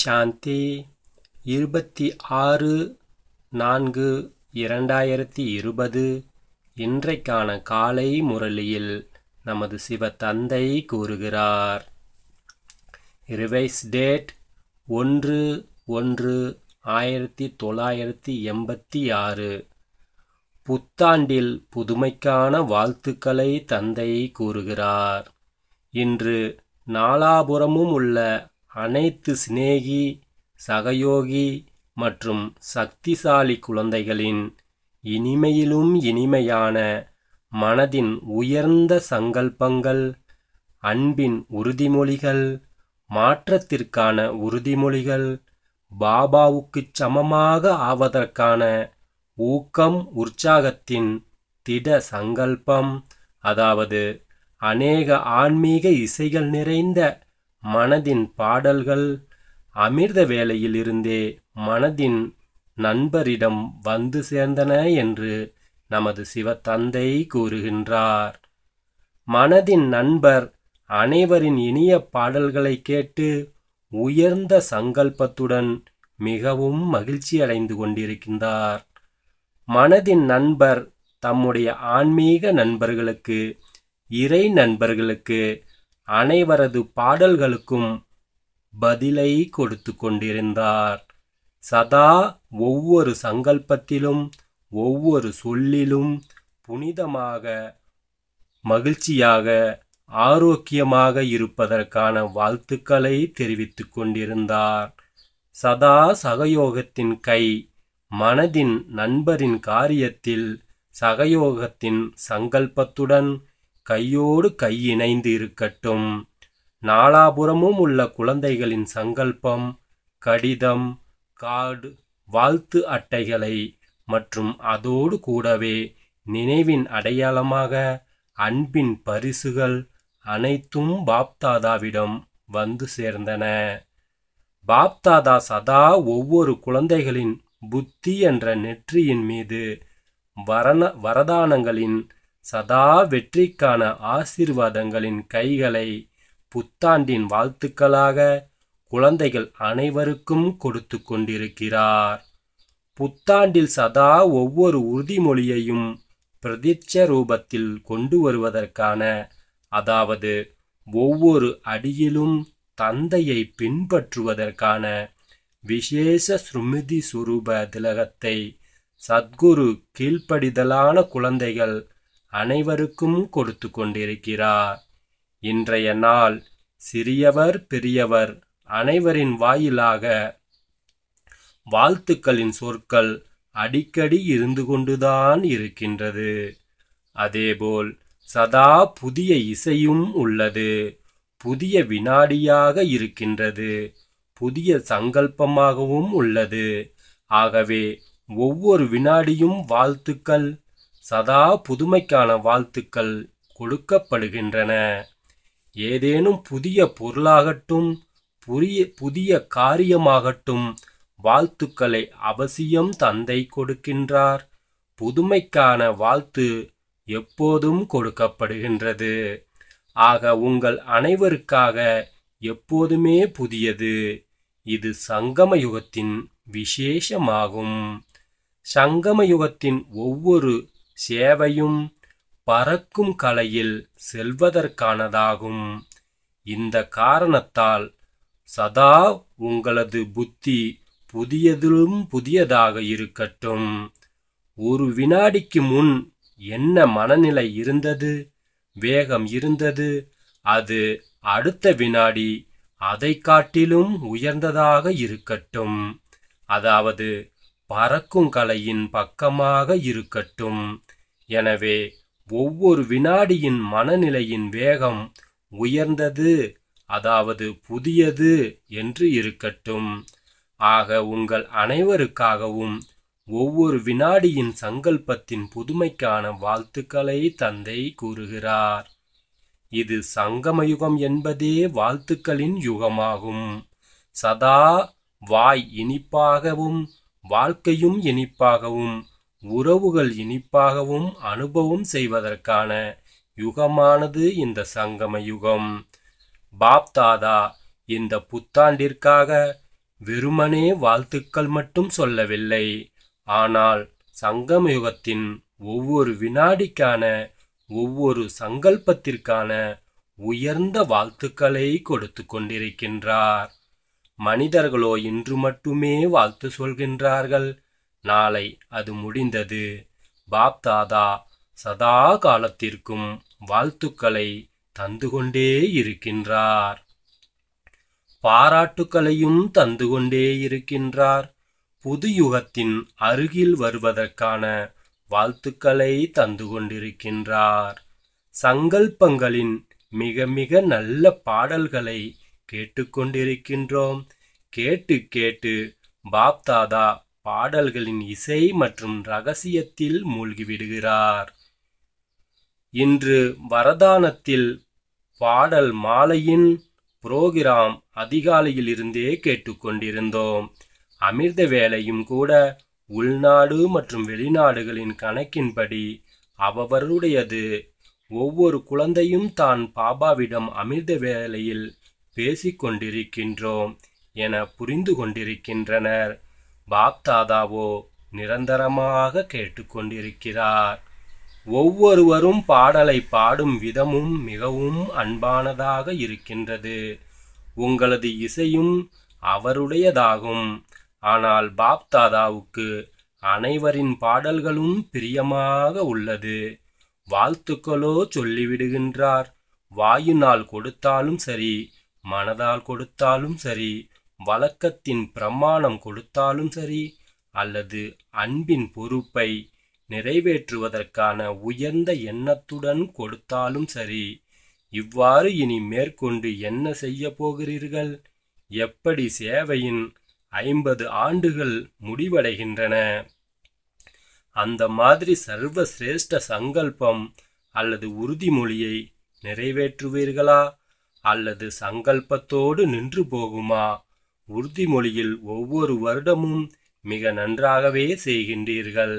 சாந்தி இருபத்தி ஆறு நான்கு இரண்டாயிரத்தி இருபது இன்றைக்கான காலை முரளியில் நமது சிவ தந்தை கூறுகிறார் ரிவைஸ் டேட் ஒன்று ஒன்று ஆயிரத்தி தொள்ளாயிரத்தி எண்பத்தி ஆறு புத்தாண்டில் புதுமைக்கான வாழ்த்துக்களை தந்தை கூறுகிறார் இன்று நாலாபுரமும் உள்ள அனைத்து சிநேகி சகயோகி மற்றும் சக்திசாலி குழந்தைகளின் இனிமையிலும் இனிமையான மனதின் உயர்ந்த சங்கல்பங்கள் அன்பின் உறுதிமொழிகள் மாற்றத்திற்கான உறுதிமொழிகள் பாபாவுக்குச் சமமாக ஆவதற்கான ஊக்கம் உற்சாகத்தின் திட சங்கல்பம் அதாவது அநேக ஆன்மீக இசைகள் நிறைந்த மனதின் பாடல்கள் அமிர்த வேளையிலிருந்தே மனதின் நண்பரிடம் வந்து சேர்ந்தன என்று நமது சிவத்தந்தை கூறுகின்றார் மனதின் நண்பர் அனைவரின் இனிய பாடல்களை கேட்டு உயர்ந்த சங்கல்பத்துடன் மிகவும் மகிழ்ச்சி அடைந்து கொண்டிருக்கின்றார் மனதின் நண்பர் தம்முடைய ஆன்மீக நண்பர்களுக்கு இறை நண்பர்களுக்கு அனைவரது பாடல்களுக்கும் பதிலை கொடுத்து கொண்டிருந்தார் சதா ஒவ்வொரு சங்கல்பத்திலும் ஒவ்வொரு சொல்லிலும் புனிதமாக மகிழ்ச்சியாக ஆரோக்கியமாக இருப்பதற்கான வாழ்த்துக்களை தெரிவித்து கொண்டிருந்தார் சதா சகயோகத்தின் கை மனதின் நண்பரின் காரியத்தில் சகயோகத்தின் சங்கல்பத்துடன் கையோடு கையிணைந்து இருக்கட்டும் நாலாபுறமும் உள்ள குழந்தைகளின் சங்கல்பம் கடிதம் கார்டு வாழ்த்து அட்டைகளை மற்றும் அதோடு கூடவே நினைவின் அடையாளமாக அன்பின் பரிசுகள் அனைத்தும் பாப்தாதாவிடம் வந்து சேர்ந்தன பாப்தாதா சதா ஒவ்வொரு குழந்தைகளின் புத்தி என்ற நெற்றியின் மீது வரண வரதானங்களின் சதா வெற்றிக்கான ஆசீர்வாதங்களின் கைகளை புத்தாண்டின் வாழ்த்துக்களாக குழந்தைகள் அனைவருக்கும் கொடுத்து கொண்டிருக்கிறார் புத்தாண்டில் சதா ஒவ்வொரு உறுதிமொழியையும் பிரதிட்ச ரூபத்தில் கொண்டு வருவதற்கான அதாவது ஒவ்வொரு அடியிலும் தந்தையை பின்பற்றுவதற்கான விசேஷ ஸ்ருமிதி சுரூப திலகத்தை சத்குரு கீழ்ப்படிதலான குழந்தைகள் அனைவருக்கும் கொடுத்து கொண்டிருக்கிறார் இன்றைய நாள் சிறியவர் பெரியவர் அனைவரின் வாயிலாக வாழ்த்துக்களின் சொற்கள் அடிக்கடி இருந்து கொண்டுதான் இருக்கின்றது அதேபோல் சதா புதிய இசையும் உள்ளது புதிய வினாடியாக இருக்கின்றது புதிய சங்கல்பமாகவும் உள்ளது ஆகவே ஒவ்வொரு வினாடியும் வாழ்த்துக்கள் சதா புதுமைக்கான வாழ்த்துக்கள் கொடுக்கப்படுகின்றன ஏதேனும் புதிய பொருளாகட்டும் புதிய புதிய காரியமாகட்டும் வாழ்த்துக்களை அவசியம் தந்தை கொடுக்கின்றார் புதுமைக்கான வாழ்த்து எப்போதும் கொடுக்கப்படுகின்றது ஆக உங்கள் அனைவருக்காக எப்போதுமே புதியது இது சங்கம யுகத்தின் விசேஷமாகும் சங்கம யுகத்தின் ஒவ்வொரு சேவையும் பறக்கும் கலையில் செல்வதற்கானதாகும் இந்த காரணத்தால் சதா உங்களது புத்தி புதியதிலும் புதியதாக இருக்கட்டும் ஒரு வினாடிக்கு முன் என்ன மனநிலை இருந்தது வேகம் இருந்தது அது அடுத்த வினாடி அதை காட்டிலும் உயர்ந்ததாக இருக்கட்டும் அதாவது பறக்கும் கலையின் பக்கமாக இருக்கட்டும் எனவே ஒவ்வொரு வினாடியின் மனநிலையின் வேகம் உயர்ந்தது அதாவது புதியது என்று இருக்கட்டும் ஆக உங்கள் அனைவருக்காகவும் ஒவ்வொரு வினாடியின் சங்கல்பத்தின் புதுமைக்கான வாழ்த்துக்களை தந்தை கூறுகிறார் இது சங்கமயுகம் என்பதே வாழ்த்துக்களின் யுகமாகும் சதா வாய் இனிப்பாகவும் வாழ்க்கையும் இனிப்பாகவும் உறவுகள் இனிப்பாகவும் அனுபவம் செய்வதற்கான யுகமானது இந்த சங்கம யுகம் பாப்தாதா இந்த புத்தாண்டிற்காக வெறுமனே வாழ்த்துக்கள் மட்டும் சொல்லவில்லை ஆனால் சங்கம யுகத்தின் ஒவ்வொரு வினாடிக்கான ஒவ்வொரு சங்கல்பத்திற்கான உயர்ந்த வாழ்த்துக்களை கொடுத்து கொண்டிருக்கின்றார் மனிதர்களோ இன்று மட்டுமே வாழ்த்து சொல்கின்றார்கள் நாளை அது முடிந்தது பாப்தாதா சதா காலத்திற்கும் வாழ்த்துக்களை தந்து கொண்டே இருக்கின்றார் பாராட்டுக்களையும் தந்து கொண்டே இருக்கின்றார் புது யுகத்தின் அருகில் வருவதற்கான வாழ்த்துக்களை தந்து கொண்டிருக்கின்றார் சங்கல்பங்களின் மிக மிக நல்ல பாடல்களை கேட்டுக்கொண்டிருக்கின்றோம் கேட்டு கேட்டு பாப்தாதா பாடல்களின் இசை மற்றும் ரகசியத்தில் மூழ்கிவிடுகிறார் இன்று வரதானத்தில் பாடல் மாலையின் புரோகிராம் அதிகாலையில் இருந்தே கேட்டுக்கொண்டிருந்தோம் அமிர்த வேலையும் கூட உள்நாடு மற்றும் வெளிநாடுகளின் கணக்கின்படி அவருடையது ஒவ்வொரு குழந்தையும் தான் பாபாவிடம் அமிர்த வேலையில் பேசிக்கொண்டிருக்கின்றோம் என புரிந்து கொண்டிருக்கின்றனர் பாப்தாதாவோ நிரந்தரமாக கேட்டுக்கொண்டிருக்கிறார் ஒவ்வொருவரும் பாடலை பாடும் விதமும் மிகவும் அன்பானதாக இருக்கின்றது உங்களது இசையும் அவருடையதாகும் ஆனால் பாப்தாதாவுக்கு அனைவரின் பாடல்களும் பிரியமாக உள்ளது வாழ்த்துக்களோ சொல்லிவிடுகின்றார் வாயினால் கொடுத்தாலும் சரி மனதால் கொடுத்தாலும் சரி வழக்கத்தின் பிரமாணம் கொடுத்தாலும் சரி அல்லது அன்பின் பொறுப்பை நிறைவேற்றுவதற்கான உயர்ந்த எண்ணத்துடன் கொடுத்தாலும் சரி இவ்வாறு இனி மேற்கொண்டு என்ன செய்ய போகிறீர்கள் எப்படி சேவையின் ஐம்பது ஆண்டுகள் முடிவடைகின்றன அந்த மாதிரி சர்வசிரேஷ்ட சங்கல்பம் அல்லது உறுதிமொழியை நிறைவேற்றுவீர்களா அல்லது சங்கல்பத்தோடு நின்று போகுமா உறுதிமொழியில் ஒவ்வொரு வருடமும் மிக நன்றாகவே செய்கின்றீர்கள்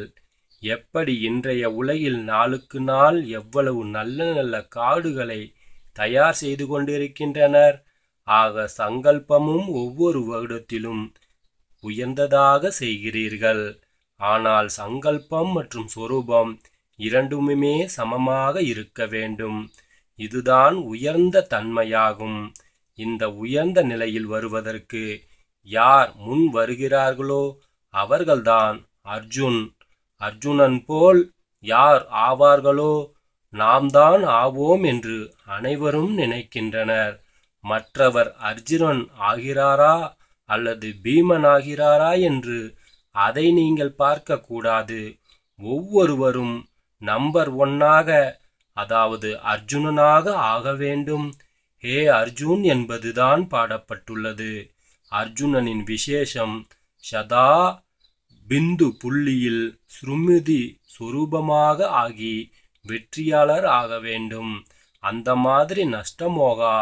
எப்படி இன்றைய உலகில் நாளுக்கு நாள் எவ்வளவு நல்ல நல்ல காடுகளை தயார் செய்து கொண்டிருக்கின்றனர் ஆக சங்கல்பமும் ஒவ்வொரு வருடத்திலும் உயர்ந்ததாக செய்கிறீர்கள் ஆனால் சங்கல்பம் மற்றும் சொரூபம் இரண்டுமே சமமாக இருக்க வேண்டும் இதுதான் உயர்ந்த தன்மையாகும் இந்த உயர்ந்த நிலையில் வருவதற்கு யார் முன் வருகிறார்களோ அவர்கள்தான் அர்ஜுன் அர்ஜுனன் போல் யார் ஆவார்களோ நாம் தான் ஆவோம் என்று அனைவரும் நினைக்கின்றனர் மற்றவர் அர்ஜுனன் ஆகிறாரா அல்லது பீமன் ஆகிறாரா என்று அதை நீங்கள் பார்க்கக்கூடாது ஒவ்வொருவரும் நம்பர் ஒன்னாக அதாவது அர்ஜுனனாக ஆக வேண்டும் ஹே அர்ஜுன் என்பதுதான் பாடப்பட்டுள்ளது அர்ஜுனனின் விசேஷம் சதா பிந்து புள்ளியில் ஸ்ருமிதி சுரூபமாக ஆகி வெற்றியாளர் ஆக வேண்டும் அந்த மாதிரி நஷ்டமோகா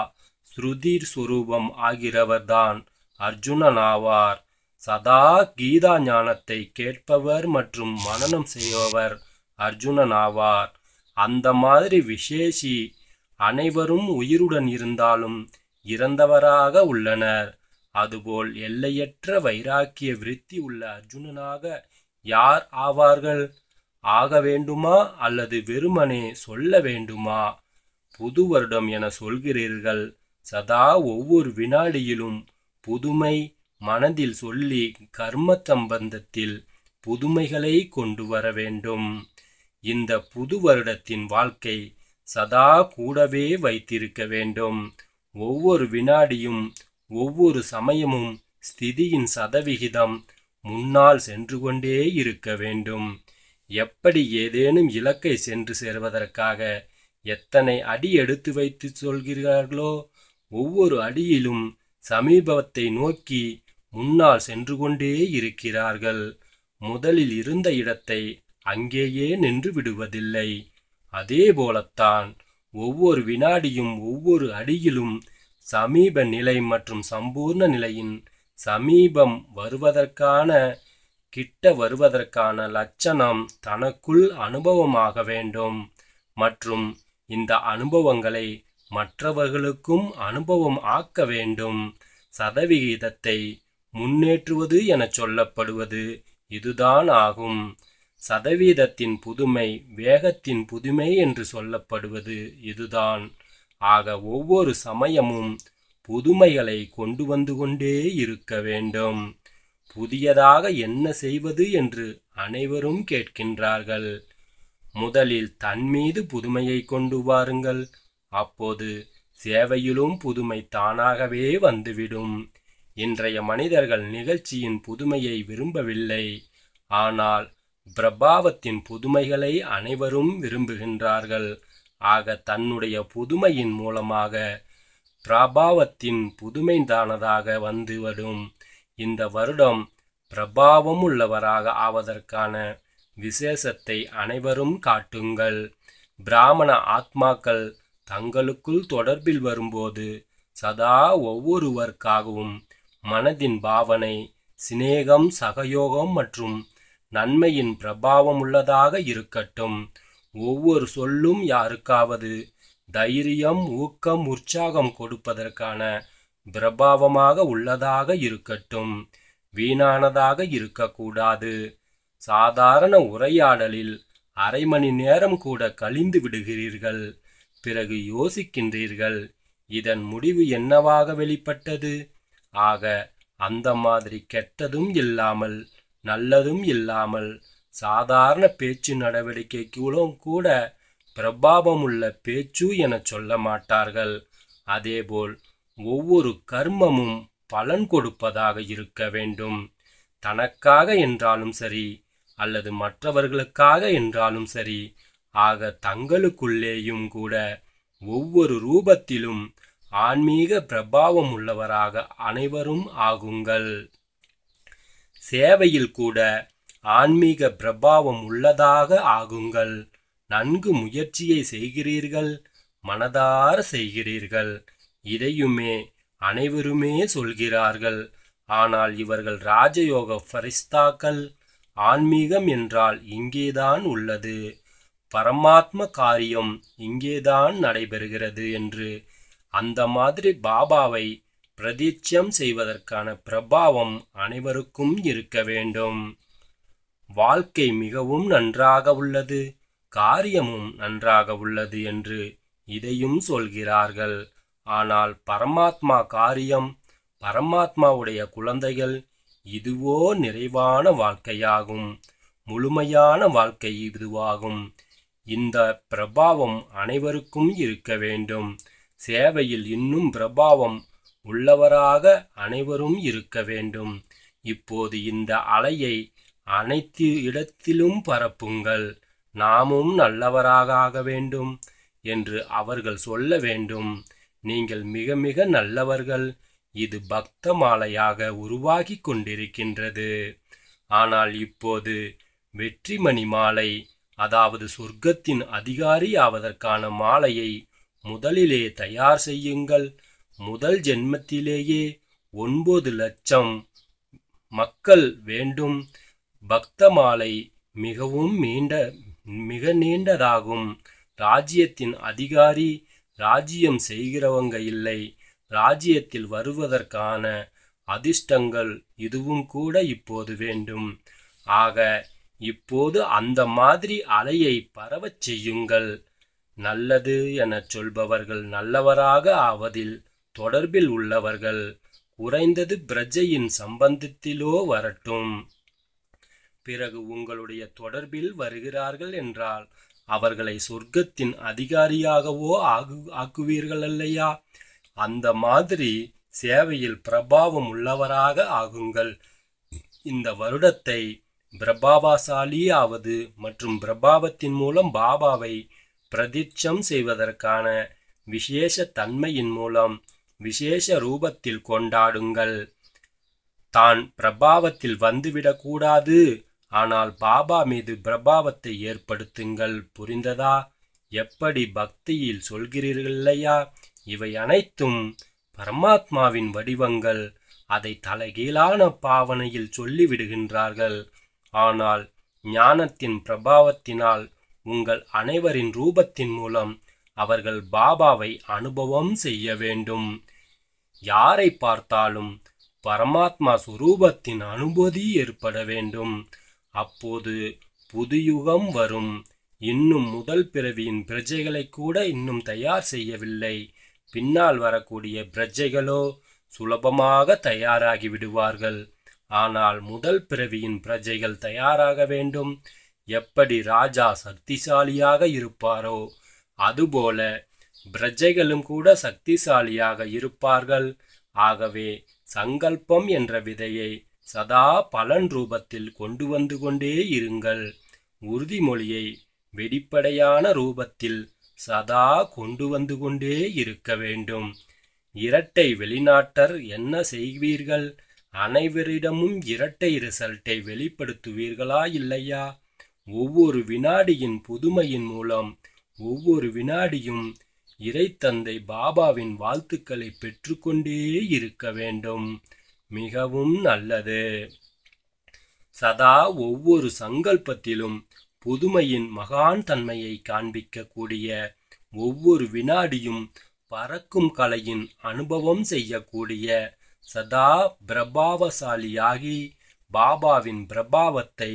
ஸ்ருதிர் சுரூபம் ஆகிறவர்தான் அர்ஜுனன் ஆவார் சதா கீதா ஞானத்தை கேட்பவர் மற்றும் மனனம் செய்பவர் அர்ஜுனன் ஆவார் அந்த மாதிரி விசேஷி அனைவரும் உயிருடன் இருந்தாலும் இறந்தவராக உள்ளனர் அதுபோல் எல்லையற்ற வைராக்கிய விருத்தி உள்ள அர்ஜுனனாக யார் ஆவார்கள் ஆக வேண்டுமா அல்லது வெறுமனே சொல்ல வேண்டுமா புது வருடம் என சொல்கிறீர்கள் சதா ஒவ்வொரு வினாடியிலும் புதுமை மனதில் சொல்லி கர்ம சம்பந்தத்தில் புதுமைகளை கொண்டு வர வேண்டும் இந்த புது வருடத்தின் வாழ்க்கை சதா கூடவே வைத்திருக்க வேண்டும் ஒவ்வொரு வினாடியும் ஒவ்வொரு சமயமும் ஸ்திதியின் சதவிகிதம் முன்னால் சென்று கொண்டே இருக்க வேண்டும் எப்படி ஏதேனும் இலக்கை சென்று சேர்வதற்காக எத்தனை அடி எடுத்து வைத்து சொல்கிறார்களோ ஒவ்வொரு அடியிலும் சமீபத்தை நோக்கி முன்னால் சென்று கொண்டே இருக்கிறார்கள் முதலில் இருந்த இடத்தை அங்கேயே நின்று விடுவதில்லை அதே போலத்தான் ஒவ்வொரு வினாடியும் ஒவ்வொரு அடியிலும் சமீப நிலை மற்றும் சம்பூர்ண நிலையின் சமீபம் வருவதற்கான கிட்ட வருவதற்கான லட்சணம் தனக்குள் அனுபவமாக வேண்டும் மற்றும் இந்த அனுபவங்களை மற்றவர்களுக்கும் அனுபவம் ஆக்க வேண்டும் சதவிகிதத்தை முன்னேற்றுவது என சொல்லப்படுவது இதுதான் ஆகும் சதவீதத்தின் புதுமை வேகத்தின் புதுமை என்று சொல்லப்படுவது இதுதான் ஆக ஒவ்வொரு சமயமும் புதுமைகளை கொண்டு வந்து கொண்டே இருக்க வேண்டும் புதியதாக என்ன செய்வது என்று அனைவரும் கேட்கின்றார்கள் முதலில் தன் மீது புதுமையை கொண்டு வாருங்கள் அப்போது சேவையிலும் புதுமை தானாகவே வந்துவிடும் இன்றைய மனிதர்கள் நிகழ்ச்சியின் புதுமையை விரும்பவில்லை ஆனால் பிரபாவத்தின் புதுமைகளை அனைவரும் விரும்புகின்றார்கள் ஆக தன்னுடைய புதுமையின் மூலமாக பிரபாவத்தின் புதுமைதானதாக வந்துவிடும் இந்த வருடம் பிரபாவம் உள்ளவராக ஆவதற்கான விசேஷத்தை அனைவரும் காட்டுங்கள் பிராமண ஆத்மாக்கள் தங்களுக்குள் தொடர்பில் வரும்போது சதா ஒவ்வொருவருக்காகவும் மனதின் பாவனை சிநேகம் சகயோகம் மற்றும் நன்மையின் பிரபாவம் உள்ளதாக இருக்கட்டும் ஒவ்வொரு சொல்லும் யாருக்காவது தைரியம் ஊக்கம் உற்சாகம் கொடுப்பதற்கான பிரபாவமாக உள்ளதாக இருக்கட்டும் வீணானதாக இருக்கக்கூடாது சாதாரண உரையாடலில் அரை மணி நேரம் கூட கழிந்து விடுகிறீர்கள் பிறகு யோசிக்கின்றீர்கள் இதன் முடிவு என்னவாக வெளிப்பட்டது ஆக அந்த மாதிரி கெட்டதும் இல்லாமல் நல்லதும் இல்லாமல் சாதாரண பேச்சு நடவடிக்கைக்குள்ளும் கூட பிரபாவமுள்ள பேச்சு என சொல்ல மாட்டார்கள் அதேபோல் ஒவ்வொரு கர்மமும் பலன் கொடுப்பதாக இருக்க வேண்டும் தனக்காக என்றாலும் சரி அல்லது மற்றவர்களுக்காக என்றாலும் சரி ஆக தங்களுக்குள்ளேயும் கூட ஒவ்வொரு ரூபத்திலும் ஆன்மீக பிரபாவம் உள்ளவராக அனைவரும் ஆகுங்கள் சேவையில் கூட ஆன்மீக பிரபாவம் உள்ளதாக ஆகுங்கள் நன்கு முயற்சியை செய்கிறீர்கள் மனதார செய்கிறீர்கள் இதையுமே அனைவருமே சொல்கிறார்கள் ஆனால் இவர்கள் ராஜயோக ஃபரிஸ்தாக்கள் ஆன்மீகம் என்றால் இங்கேதான் உள்ளது பரமாத்ம காரியம் இங்கேதான் நடைபெறுகிறது என்று அந்த மாதிரி பாபாவை பிரதிச்சம் செய்வதற்கான பிரபாவம் அனைவருக்கும் இருக்க வேண்டும் வாழ்க்கை மிகவும் நன்றாக உள்ளது காரியமும் நன்றாக உள்ளது என்று இதையும் சொல்கிறார்கள் ஆனால் பரமாத்மா காரியம் பரமாத்மாவுடைய குழந்தைகள் இதுவோ நிறைவான வாழ்க்கையாகும் முழுமையான வாழ்க்கை இதுவாகும் இந்த பிரபாவம் அனைவருக்கும் இருக்க வேண்டும் சேவையில் இன்னும் பிரபாவம் உள்ளவராக அனைவரும் இருக்க வேண்டும் இப்போது இந்த அலையை அனைத்து இடத்திலும் பரப்புங்கள் நாமும் நல்லவராக ஆக வேண்டும் என்று அவர்கள் சொல்ல வேண்டும் நீங்கள் மிக மிக நல்லவர்கள் இது பக்த மாலையாக உருவாகி கொண்டிருக்கின்றது ஆனால் இப்போது வெற்றிமணி மாலை அதாவது சொர்க்கத்தின் அதிகாரி ஆவதற்கான மாலையை முதலிலே தயார் செய்யுங்கள் முதல் ஜென்மத்திலேயே ஒன்பது லட்சம் மக்கள் வேண்டும் பக்த மாலை மிகவும் நீண்ட மிக நீண்டதாகும் ராஜ்யத்தின் அதிகாரி ராஜ்யம் செய்கிறவங்க இல்லை ராஜ்யத்தில் வருவதற்கான அதிர்ஷ்டங்கள் இதுவும் கூட இப்போது வேண்டும் ஆக இப்போது அந்த மாதிரி அலையை பரவச் செய்யுங்கள் நல்லது எனச் சொல்பவர்கள் நல்லவராக ஆவதில் தொடர்பில் உள்ளவர்கள் குறைந்தது பிரஜையின் சம்பந்தத்திலோ வரட்டும் பிறகு உங்களுடைய தொடர்பில் வருகிறார்கள் என்றால் அவர்களை சொர்க்கத்தின் அதிகாரியாகவோ ஆகு ஆக்குவீர்கள் அல்லையா அந்த மாதிரி சேவையில் பிரபாவம் உள்ளவராக ஆகுங்கள் இந்த வருடத்தை பிரபாவசாலி ஆவது மற்றும் பிரபாவத்தின் மூலம் பாபாவை பிரதிட்சம் செய்வதற்கான விசேஷ தன்மையின் மூலம் விசேஷ ரூபத்தில் கொண்டாடுங்கள் தான் பிரபாவத்தில் வந்துவிடக்கூடாது ஆனால் பாபா மீது பிரபாவத்தை ஏற்படுத்துங்கள் புரிந்ததா எப்படி பக்தியில் சொல்கிறீர்கள்லையா இவை அனைத்தும் பரமாத்மாவின் வடிவங்கள் அதை தலைகீழான பாவனையில் சொல்லிவிடுகின்றார்கள் ஆனால் ஞானத்தின் பிரபாவத்தினால் உங்கள் அனைவரின் ரூபத்தின் மூலம் அவர்கள் பாபாவை அனுபவம் செய்ய வேண்டும் யாரை பார்த்தாலும் பரமாத்மா சுரூபத்தின் அனுபதி ஏற்பட வேண்டும் அப்போது புதுயுகம் வரும் இன்னும் முதல் பிறவியின் பிரஜைகளை கூட இன்னும் தயார் செய்யவில்லை பின்னால் வரக்கூடிய பிரஜைகளோ சுலபமாக தயாராகி விடுவார்கள் ஆனால் முதல் பிறவியின் பிரஜைகள் தயாராக வேண்டும் எப்படி ராஜா சக்திசாலியாக இருப்பாரோ அதுபோல பிரஜைகளும் கூட சக்திசாலியாக இருப்பார்கள் ஆகவே சங்கல்பம் என்ற விதையை சதா பலன் ரூபத்தில் கொண்டு வந்து கொண்டே இருங்கள் உறுதிமொழியை வெடிப்படையான ரூபத்தில் சதா கொண்டு வந்து கொண்டே இருக்க வேண்டும் இரட்டை வெளிநாட்டர் என்ன செய்வீர்கள் அனைவரிடமும் இரட்டை ரிசல்ட்டை வெளிப்படுத்துவீர்களா இல்லையா ஒவ்வொரு வினாடியின் புதுமையின் மூலம் ஒவ்வொரு வினாடியும் இறைத்தந்தை பாபாவின் வாழ்த்துக்களை பெற்றுக்கொண்டே இருக்க வேண்டும் மிகவும் நல்லது சதா ஒவ்வொரு சங்கல்பத்திலும் புதுமையின் மகான் தன்மையை காண்பிக்கக்கூடிய ஒவ்வொரு வினாடியும் பறக்கும் கலையின் அனுபவம் செய்யக்கூடிய சதா பிரபாவசாலியாகி பாபாவின் பிரபாவத்தை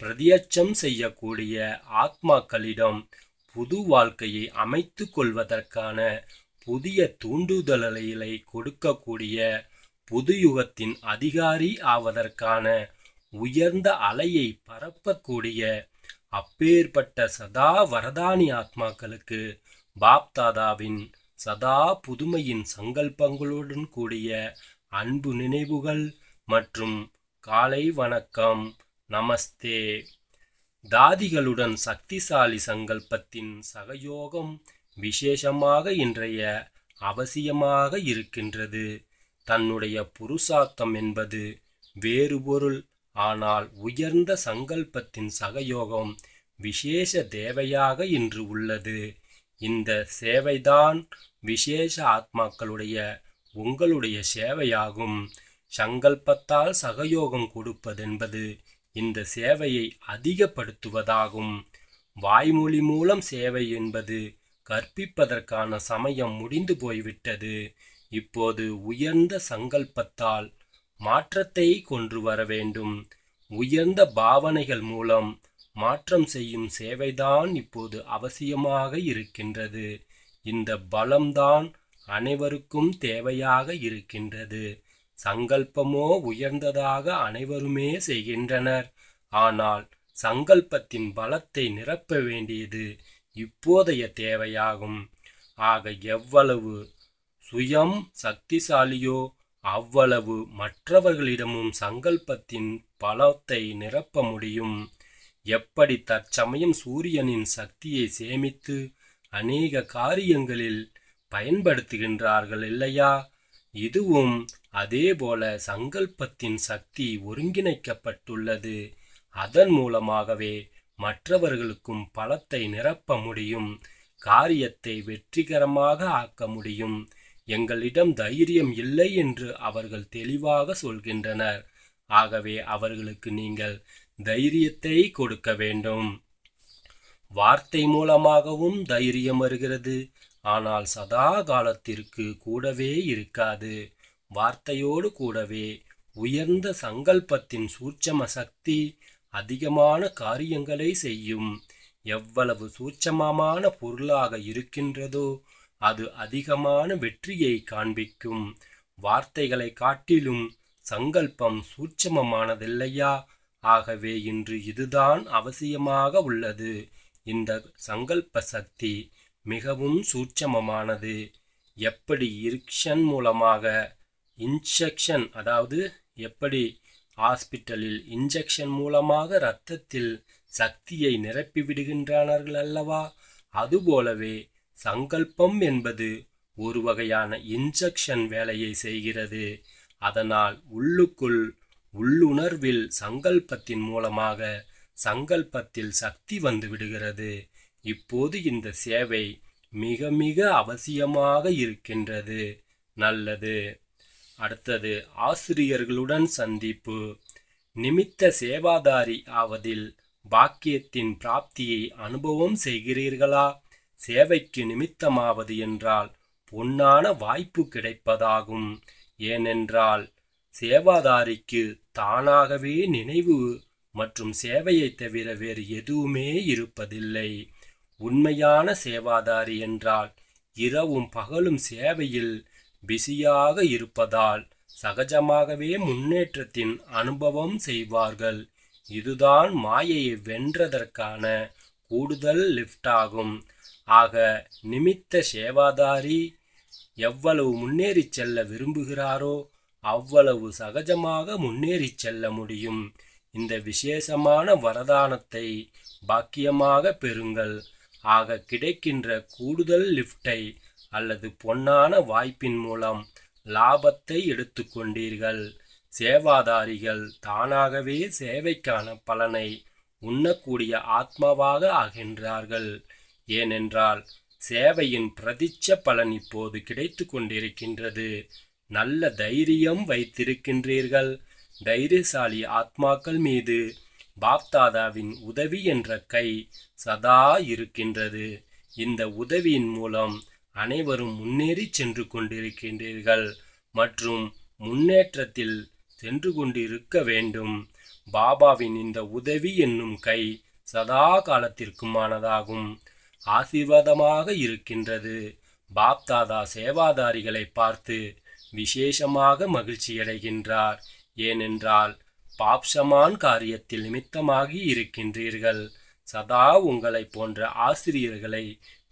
பிரதியட்சம் செய்யக்கூடிய ஆத்மாக்களிடம் புது வாழ்க்கையை அமைத்து கொள்வதற்கான புதிய தூண்டுதல்களை கொடுக்கக்கூடிய யுகத்தின் அதிகாரி ஆவதற்கான உயர்ந்த அலையை பரப்பக்கூடிய அப்பேற்பட்ட சதா வரதானி ஆத்மாக்களுக்கு பாப்தாதாவின் சதா புதுமையின் சங்கல்பங்களுடன் கூடிய அன்பு நினைவுகள் மற்றும் காலை வணக்கம் நமஸ்தே தாதிகளுடன் சக்திசாலி சங்கல்பத்தின் சகயோகம் விசேஷமாக இன்றைய அவசியமாக இருக்கின்றது தன்னுடைய புருஷார்த்தம் என்பது வேறு பொருள் ஆனால் உயர்ந்த சங்கல்பத்தின் சகயோகம் விசேஷ தேவையாக இன்று உள்ளது இந்த சேவைதான் விசேஷ ஆத்மாக்களுடைய உங்களுடைய சேவையாகும் சங்கல்பத்தால் சகயோகம் கொடுப்பதென்பது இந்த சேவையை அதிகப்படுத்துவதாகும் வாய்மொழி மூலம் சேவை என்பது கற்பிப்பதற்கான சமயம் முடிந்து போய்விட்டது இப்போது உயர்ந்த சங்கல்பத்தால் மாற்றத்தை கொன்று வர வேண்டும் உயர்ந்த பாவனைகள் மூலம் மாற்றம் செய்யும் சேவைதான் இப்போது அவசியமாக இருக்கின்றது இந்த பலம்தான் அனைவருக்கும் தேவையாக இருக்கின்றது சங்கல்பமோ உயர்ந்ததாக அனைவருமே செய்கின்றனர் ஆனால் சங்கல்பத்தின் பலத்தை நிரப்ப வேண்டியது இப்போதைய தேவையாகும் ஆக எவ்வளவு சுயம் சக்திசாலியோ அவ்வளவு மற்றவர்களிடமும் சங்கல்பத்தின் பலத்தை நிரப்ப முடியும் எப்படி தற்சமயம் சூரியனின் சக்தியை சேமித்து அநேக காரியங்களில் பயன்படுத்துகின்றார்கள் இல்லையா இதுவும் அதேபோல சங்கல்பத்தின் சக்தி ஒருங்கிணைக்கப்பட்டுள்ளது அதன் மூலமாகவே மற்றவர்களுக்கும் பலத்தை நிரப்ப முடியும் காரியத்தை வெற்றிகரமாக ஆக்க முடியும் எங்களிடம் தைரியம் இல்லை என்று அவர்கள் தெளிவாக சொல்கின்றனர் ஆகவே அவர்களுக்கு நீங்கள் தைரியத்தை கொடுக்க வேண்டும் வார்த்தை மூலமாகவும் தைரியம் வருகிறது ஆனால் சதா காலத்திற்கு கூடவே இருக்காது வார்த்தையோடு கூடவே உயர்ந்த சங்கல்பத்தின் சூட்சம சக்தி அதிகமான காரியங்களை செய்யும் எவ்வளவு சூட்சமமான பொருளாக இருக்கின்றதோ அது அதிகமான வெற்றியை காண்பிக்கும் வார்த்தைகளை காட்டிலும் சங்கல்பம் சூட்சமமானதில்லையா ஆகவே இன்று இதுதான் அவசியமாக உள்ளது இந்த சங்கல்ப சக்தி மிகவும் சூட்சமமானது எப்படி இருக்ஷன் மூலமாக இன்ஜெக்ஷன் அதாவது எப்படி ஹாஸ்பிட்டலில் இன்ஜெக்ஷன் மூலமாக இரத்தத்தில் சக்தியை நிரப்பி விடுகின்றனர்கள் அல்லவா அதுபோலவே சங்கல்பம் என்பது ஒரு வகையான இன்ஜெக்ஷன் வேலையை செய்கிறது அதனால் உள்ளுக்குள் உள்ளுணர்வில் சங்கல்பத்தின் மூலமாக சங்கல்பத்தில் சக்தி வந்து விடுகிறது இப்போது இந்த சேவை மிக மிக அவசியமாக இருக்கின்றது நல்லது அடுத்தது ஆசிரியர்களுடன் சந்திப்பு நிமித்த சேவாதாரி ஆவதில் பாக்கியத்தின் பிராப்தியை அனுபவம் செய்கிறீர்களா சேவைக்கு நிமித்தமாவது என்றால் பொன்னான வாய்ப்பு கிடைப்பதாகும் ஏனென்றால் சேவாதாரிக்கு தானாகவே நினைவு மற்றும் சேவையை தவிர வேறு எதுவுமே இருப்பதில்லை உண்மையான சேவாதாரி என்றால் இரவும் பகலும் சேவையில் பிஸியாக இருப்பதால் சகஜமாகவே முன்னேற்றத்தின் அனுபவம் செய்வார்கள் இதுதான் மாயையை வென்றதற்கான கூடுதல் லிஃப்ட் ஆகும் ஆக நிமித்த சேவாதாரி எவ்வளவு முன்னேறி செல்ல விரும்புகிறாரோ அவ்வளவு சகஜமாக முன்னேறி செல்ல முடியும் இந்த விசேஷமான வரதானத்தை பாக்கியமாக பெறுங்கள் ஆக கிடைக்கின்ற கூடுதல் லிஃப்டை அல்லது பொன்னான வாய்ப்பின் மூலம் லாபத்தை எடுத்துக்கொண்டீர்கள் சேவாதாரிகள் தானாகவே சேவைக்கான பலனை உண்ணக்கூடிய ஆத்மாவாக ஆகின்றார்கள் ஏனென்றால் சேவையின் பிரதிச்ச பலன் இப்போது கிடைத்து கொண்டிருக்கின்றது நல்ல தைரியம் வைத்திருக்கின்றீர்கள் தைரியசாலி ஆத்மாக்கள் மீது பாப்தாதாவின் உதவி என்ற கை சதா இருக்கின்றது இந்த உதவியின் மூலம் அனைவரும் முன்னேறி சென்று கொண்டிருக்கின்றீர்கள் மற்றும் முன்னேற்றத்தில் சென்று கொண்டிருக்க வேண்டும் பாபாவின் இந்த உதவி என்னும் கை சதா காலத்திற்குமானதாகும் ஆசீர்வாதமாக இருக்கின்றது பாப்தாதா சேவாதாரிகளை பார்த்து விசேஷமாக மகிழ்ச்சியடைகின்றார் ஏனென்றால் பாப்ஷமான் காரியத்தில் நிமித்தமாகி இருக்கின்றீர்கள் சதா உங்களை போன்ற ஆசிரியர்களை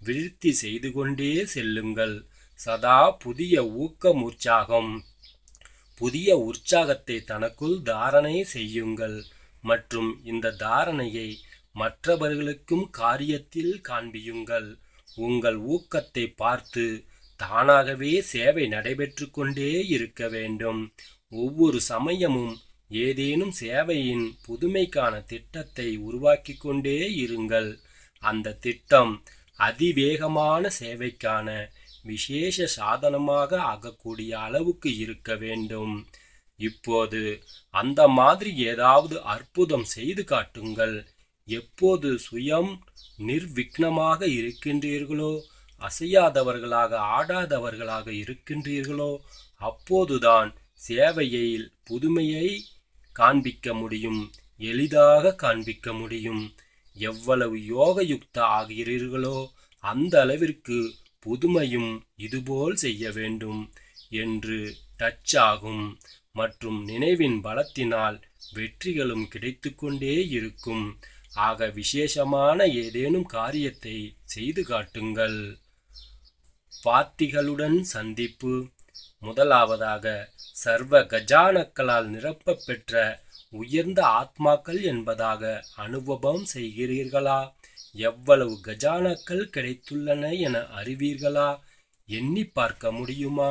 விருத்தி செய்து கொண்டே செல்லுங்கள் சதா புதிய ஊக்கம் உற்சாகம் புதிய உற்சாகத்தை தனக்குள் தாரணை செய்யுங்கள் மற்றும் இந்த தாரணையை மற்றவர்களுக்கும் காரியத்தில் காண்பியுங்கள் உங்கள் ஊக்கத்தை பார்த்து தானாகவே சேவை நடைபெற்று கொண்டே இருக்க வேண்டும் ஒவ்வொரு சமயமும் ஏதேனும் சேவையின் புதுமைக்கான திட்டத்தை உருவாக்கி கொண்டே இருங்கள் அந்த திட்டம் அதிவேகமான சேவைக்கான விசேஷ சாதனமாக ஆகக்கூடிய அளவுக்கு இருக்க வேண்டும் இப்போது அந்த மாதிரி ஏதாவது அற்புதம் செய்து காட்டுங்கள் எப்போது சுயம் நிர்விக்னமாக இருக்கின்றீர்களோ அசையாதவர்களாக ஆடாதவர்களாக இருக்கின்றீர்களோ அப்போதுதான் சேவையில் புதுமையை காண்பிக்க முடியும் எளிதாக காண்பிக்க முடியும் எவ்வளவு யோகயுக்த ஆகிறீர்களோ அந்த அளவிற்கு புதுமையும் இதுபோல் செய்ய வேண்டும் என்று டச் ஆகும் மற்றும் நினைவின் பலத்தினால் வெற்றிகளும் கிடைத்து கொண்டே இருக்கும் ஆக விசேஷமான ஏதேனும் காரியத்தை செய்து காட்டுங்கள் பார்த்திகளுடன் சந்திப்பு முதலாவதாக சர்வ கஜானக்களால் நிரப்ப பெற்ற உயர்ந்த ஆத்மாக்கள் என்பதாக அனுபவம் செய்கிறீர்களா எவ்வளவு கஜானக்கள் கிடைத்துள்ளன என அறிவீர்களா எண்ணி பார்க்க முடியுமா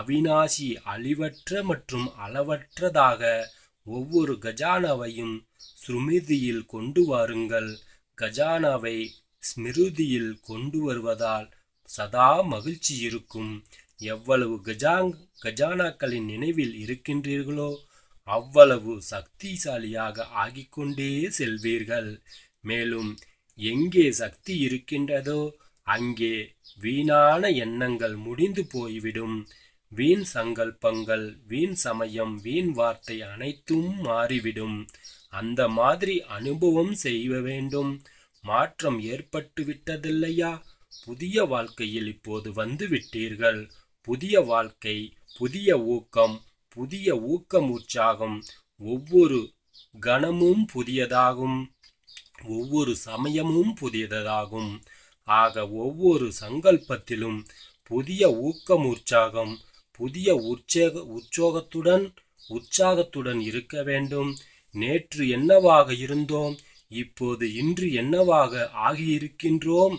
அவினாசி அழிவற்ற மற்றும் அளவற்றதாக ஒவ்வொரு கஜானாவையும் ஸ்ருமிதியில் கொண்டு வாருங்கள் கஜானாவை ஸ்மிருதியில் கொண்டு வருவதால் சதா மகிழ்ச்சி இருக்கும் எவ்வளவு கஜாங் கஜானாக்களின் நினைவில் இருக்கின்றீர்களோ அவ்வளவு சக்திசாலியாக ஆகிக்கொண்டே செல்வீர்கள் மேலும் எங்கே சக்தி இருக்கின்றதோ அங்கே வீணான எண்ணங்கள் முடிந்து போய்விடும் வீண் சங்கல்பங்கள் வீண் சமயம் வீண் வார்த்தை அனைத்தும் மாறிவிடும் அந்த மாதிரி அனுபவம் செய்ய வேண்டும் மாற்றம் ஏற்பட்டு விட்டதில்லையா புதிய வாழ்க்கையில் இப்போது வந்து விட்டீர்கள் புதிய வாழ்க்கை புதிய ஊக்கம் புதிய ஊக்கம் உற்சாகம் ஒவ்வொரு கணமும் புதியதாகும் ஒவ்வொரு சமயமும் புதியதாகும் ஆக ஒவ்வொரு சங்கல்பத்திலும் புதிய ஊக்கம் உற்சாகம் புதிய உற்சேக உற்சோகத்துடன் உற்சாகத்துடன் இருக்க வேண்டும் நேற்று என்னவாக இருந்தோம் இப்போது இன்று என்னவாக ஆகியிருக்கின்றோம்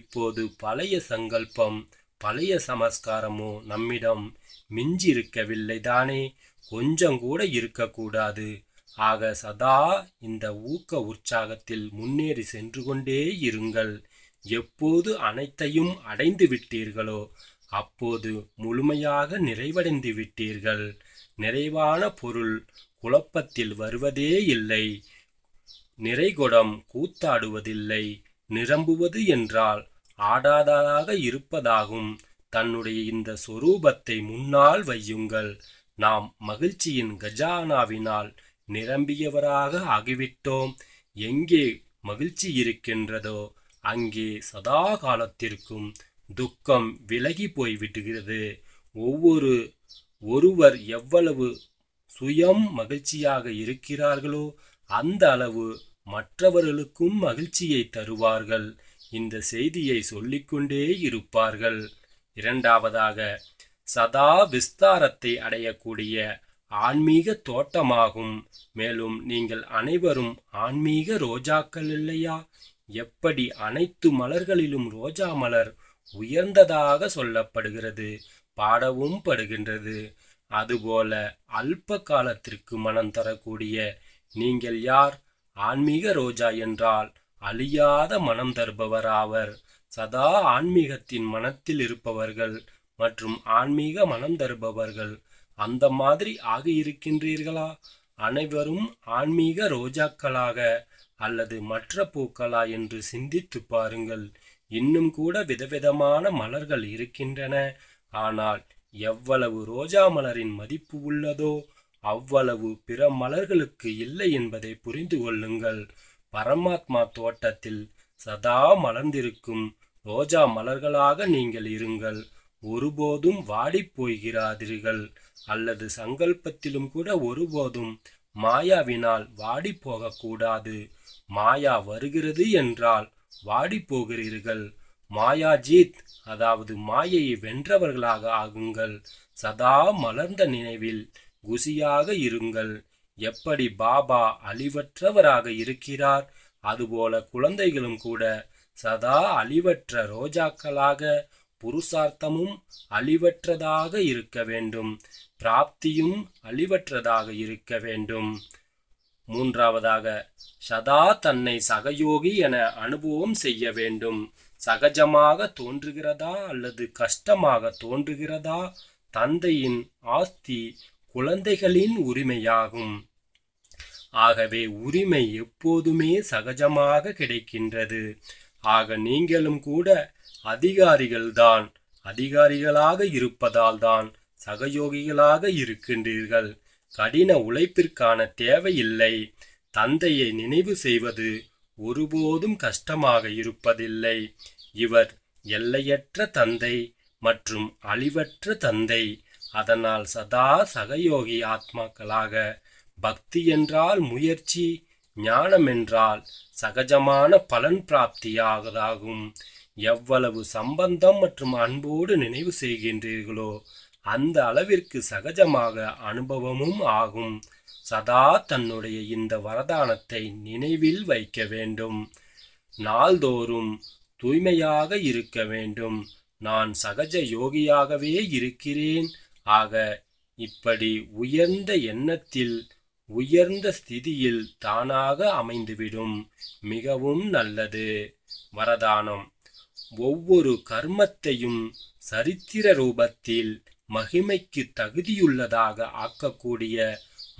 இப்போது பழைய சங்கல்பம் பழைய சமஸ்காரமோ நம்மிடம் மிஞ்சி இருக்கவில்லை தானே கொஞ்சம் கூட இருக்கக்கூடாது ஆக சதா இந்த ஊக்க உற்சாகத்தில் முன்னேறி சென்று கொண்டே இருங்கள் எப்போது அனைத்தையும் அடைந்து விட்டீர்களோ அப்போது முழுமையாக நிறைவடைந்து விட்டீர்கள் நிறைவான பொருள் குழப்பத்தில் வருவதே இல்லை நிறைகுடம் கூத்தாடுவதில்லை நிரம்புவது என்றால் ஆடாததாக இருப்பதாகும் தன்னுடைய இந்த சொரூபத்தை முன்னால் வையுங்கள் நாம் மகிழ்ச்சியின் கஜானாவினால் நிரம்பியவராக ஆகிவிட்டோம் எங்கே மகிழ்ச்சி இருக்கின்றதோ அங்கே சதா காலத்திற்கும் துக்கம் விலகி போய்விடுகிறது ஒவ்வொரு ஒருவர் எவ்வளவு சுயம் மகிழ்ச்சியாக இருக்கிறார்களோ அந்த அளவு மற்றவர்களுக்கும் மகிழ்ச்சியை தருவார்கள் இந்த செய்தியை சொல்லிக்கொண்டே இருப்பார்கள் இரண்டாவதாக சதா விஸ்தாரத்தை அடையக்கூடிய ஆன்மீக தோட்டமாகும் மேலும் நீங்கள் அனைவரும் ஆன்மீக ரோஜாக்கள் இல்லையா எப்படி அனைத்து மலர்களிலும் ரோஜா மலர் உயர்ந்ததாக சொல்லப்படுகிறது பாடவும் படுகின்றது அதுபோல அல்ப காலத்திற்கு மனம் தரக்கூடிய நீங்கள் யார் ஆன்மீக ரோஜா என்றால் அழியாத மனம் தருபவராவர் சதா ஆன்மீகத்தின் மனத்தில் இருப்பவர்கள் மற்றும் ஆன்மீக மனம் தருபவர்கள் அந்த மாதிரி இருக்கின்றீர்களா அனைவரும் ஆன்மீக ரோஜாக்களாக அல்லது மற்ற பூக்களா என்று சிந்தித்து பாருங்கள் இன்னும் கூட விதவிதமான மலர்கள் இருக்கின்றன ஆனால் எவ்வளவு ரோஜா மலரின் மதிப்பு உள்ளதோ அவ்வளவு பிற மலர்களுக்கு இல்லை என்பதை புரிந்து கொள்ளுங்கள் பரமாத்மா தோட்டத்தில் சதா மலர்ந்திருக்கும் ரோஜா மலர்களாக நீங்கள் இருங்கள் ஒருபோதும் வாடி போய்கிறாதீர்கள் அல்லது சங்கல்பத்திலும் கூட ஒருபோதும் மாயாவினால் வாடி போகக்கூடாது மாயா வருகிறது என்றால் வாடி போகிறீர்கள் மாயாஜித் அதாவது மாயையை வென்றவர்களாக ஆகுங்கள் சதா மலர்ந்த நினைவில் குசியாக இருங்கள் எப்படி பாபா அழிவற்றவராக இருக்கிறார் அதுபோல குழந்தைகளும் கூட சதா அழிவற்ற ரோஜாக்களாக புருஷார்த்தமும் அழிவற்றதாக இருக்க வேண்டும் பிராப்தியும் அழிவற்றதாக இருக்க வேண்டும் மூன்றாவதாக சதா தன்னை சகயோகி என அனுபவம் செய்ய வேண்டும் சகஜமாக தோன்றுகிறதா அல்லது கஷ்டமாக தோன்றுகிறதா தந்தையின் ஆஸ்தி குழந்தைகளின் உரிமையாகும் ஆகவே உரிமை எப்போதுமே சகஜமாக கிடைக்கின்றது ஆக நீங்களும் கூட அதிகாரிகள்தான் அதிகாரிகளாக இருப்பதால் தான் சகயோகிகளாக இருக்கின்றீர்கள் கடின உழைப்பிற்கான தேவையில்லை தந்தையை நினைவு செய்வது ஒருபோதும் கஷ்டமாக இருப்பதில்லை இவர் எல்லையற்ற தந்தை மற்றும் அழிவற்ற தந்தை அதனால் சதா சகயோகி ஆத்மாக்களாக பக்தி என்றால் முயற்சி ஞானம் என்றால் சகஜமான பலன் பிராப்தியாகதாகும் எவ்வளவு சம்பந்தம் மற்றும் அன்போடு நினைவு செய்கின்றீர்களோ அந்த அளவிற்கு சகஜமாக அனுபவமும் ஆகும் சதா தன்னுடைய இந்த வரதானத்தை நினைவில் வைக்க வேண்டும் நாள்தோறும் தூய்மையாக இருக்க வேண்டும் நான் சகஜ யோகியாகவே இருக்கிறேன் ஆக இப்படி உயர்ந்த எண்ணத்தில் உயர்ந்த ஸ்திதியில் தானாக அமைந்துவிடும் மிகவும் நல்லது வரதானம் ஒவ்வொரு கர்மத்தையும் சரித்திர ரூபத்தில் மகிமைக்கு தகுதியுள்ளதாக ஆக்கக்கூடிய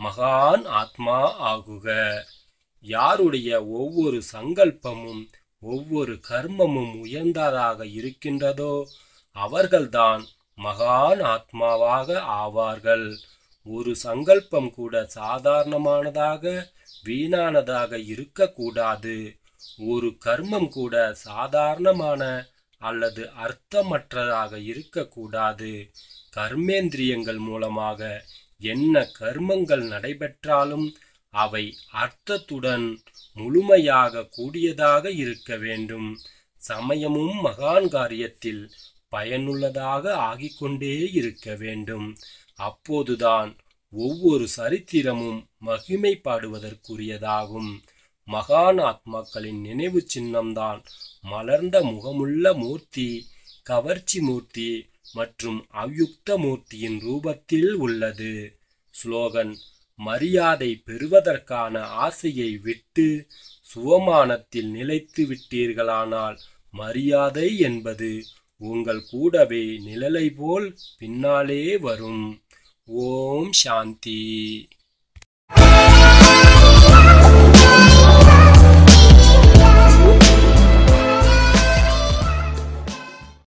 மகான் ஆத்மா ஆகுக யாருடைய ஒவ்வொரு சங்கல்பமும் ஒவ்வொரு கர்மமும் உயர்ந்ததாக இருக்கின்றதோ அவர்கள்தான் மகான் ஆத்மாவாக ஆவார்கள் ஒரு சங்கல்பம் கூட சாதாரணமானதாக வீணானதாக இருக்கக்கூடாது ஒரு கர்மம் கூட சாதாரணமான அல்லது அர்த்தமற்றதாக இருக்கக்கூடாது கர்மேந்திரியங்கள் மூலமாக என்ன கர்மங்கள் நடைபெற்றாலும் அவை அர்த்தத்துடன் முழுமையாக கூடியதாக இருக்க வேண்டும் சமயமும் மகான் காரியத்தில் பயனுள்ளதாக ஆகிக்கொண்டே இருக்க வேண்டும் அப்போதுதான் ஒவ்வொரு சரித்திரமும் மகிமைப்படுவதற்குரியதாகும் மகான் ஆத்மாக்களின் நினைவு சின்னம்தான் மலர்ந்த முகமுள்ள மூர்த்தி கவர்ச்சி மூர்த்தி மற்றும் அவ்யுக்த மூர்த்தியின் ரூபத்தில் உள்ளது ஸ்லோகன் மரியாதை பெறுவதற்கான ஆசையை விட்டு சுவமானத்தில் நிலைத்து விட்டீர்களானால் மரியாதை என்பது உங்கள் கூடவே நிழலை போல் பின்னாலே வரும் ஓம் சாந்தி